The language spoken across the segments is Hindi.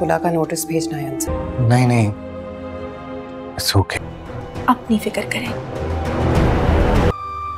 खुला का नोटिस भेजना है नहीं नहीं इट्स okay. आप नहीं फिक्र करें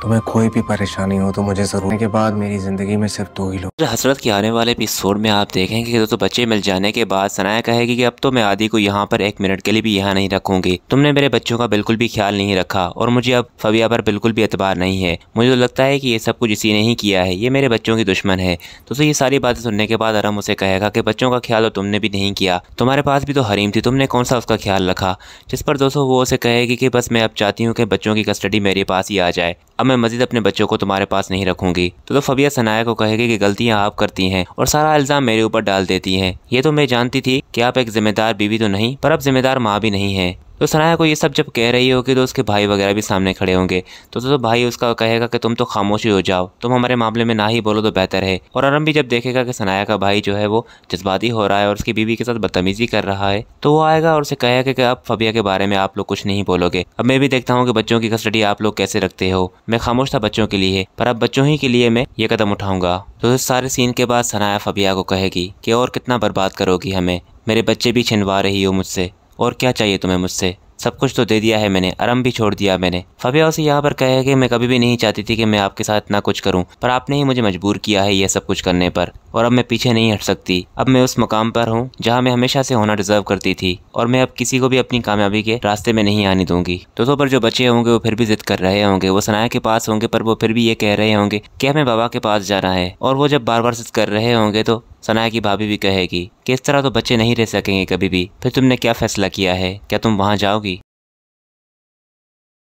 तुम्हें कोई भी परेशानी हो तो मुझे जरूर के बाद मेरी जिंदगी में सिर्फ दो ही लोग हसरत के आने वाले एपिसोड में आप देखेंगे कि तो, तो बच्चे मिल जाने के बाद सनाया कहेगी कि अब तो मैं आदि को यहाँ पर एक मिनट के लिए भी यहाँ नहीं रखूंगी तुमने मेरे बच्चों का बिल्कुल भी ख्याल नहीं रखा और मुझे अब फविया पर बिल्कुल भी एतबार नहीं है मुझे तो लगता है कि ये सब कुछ इसी ने ही किया है ये मेरे बच्चों की दुश्मन है तो, ये सारी बातें सुनने के बाद अरम उसे कहेगा कि बच्चों का ख्याल तो तुमने भी नहीं किया तुम्हारे पास भी तो हरीम थी तुमने कौन सा उसका ख्याल रखा जिस पर दोस्तों वो उसे कहेगी कि बस मैं अब चाहती हूँ कि बच्चों की कस्टडी मेरे पास ही आ जाए अब मैं मजीद अपने बच्चों को तुम्हारे पास नहीं रखूंगी तो, तो फबिया सनाया को कहेगी कि गलतियाँ आप करती हैं और सारा इल्ज़ाम मेरे ऊपर डाल देती हैं ये तो मैं जानती थी कि आप एक जिम्मेदार बीवी तो नहीं पर अब जिम्मेदार माँ भी नहीं है तो सनाया को ये सब जब कह रही होगी तो उसके भाई वगैरह भी सामने खड़े होंगे तो दोस्तों तो भाई उसका कहेगा कि तुम तो खामोशी हो जाओ तुम हमारे मामले में ना ही बोलो तो बेहतर है और अरम भी जब देखेगा कि सनाया का भाई जो है वो जज्बाती हो रहा है और उसकी बीवी के साथ बदतमीजी कर रहा है तो वो आएगा और उसे कहेगा कि अब फबिया के बारे में आप लोग कुछ नहीं बोलोगे अब मैं भी देखता हूँ कि बच्चों की कस्टडी आप लोग कैसे रखते हो मैं खामोश था बच्चों के लिए पर अब बच्चों ही के लिए मैं ये कदम उठाऊंगा तो इस सारे सीन के बाद सनाया फबिया को कहेगी कि और कितना बर्बाद करोगी हमें मेरे बच्चे भी छिनवा रही हो मुझसे और क्या चाहिए तुम्हें मुझसे सब कुछ तो दे दिया है मैंने आराम भी छोड़ दिया मैंने फबिया उसे यहाँ पर कहे कि मैं कभी भी नहीं चाहती थी कि मैं आपके साथ ना कुछ करूँ पर आपने ही मुझे मजबूर किया है यह सब कुछ करने पर और अब मैं पीछे नहीं हट सकती अब मैं उस मुकाम पर हूँ जहाँ मैं हमेशा से होना डिजर्व करती थी और मैं अब किसी को भी अपनी कामयाबी के रास्ते में नहीं आने दूंगी दोस्तों पर जो बच्चे होंगे वो फिर भी जिद कर रहे होंगे वो सनाया के पास होंगे पर वो फिर भी ये कह रहे होंगे कि हमें बाबा के पास जाना है और वो जब बार बार जिद कर रहे होंगे तो सनाया की भाभी भी कहेगी कि इस तरह तो बच्चे नहीं रह सकेंगे कभी भी फिर तुमने क्या फैसला किया है क्या तुम वहाँ जाओगी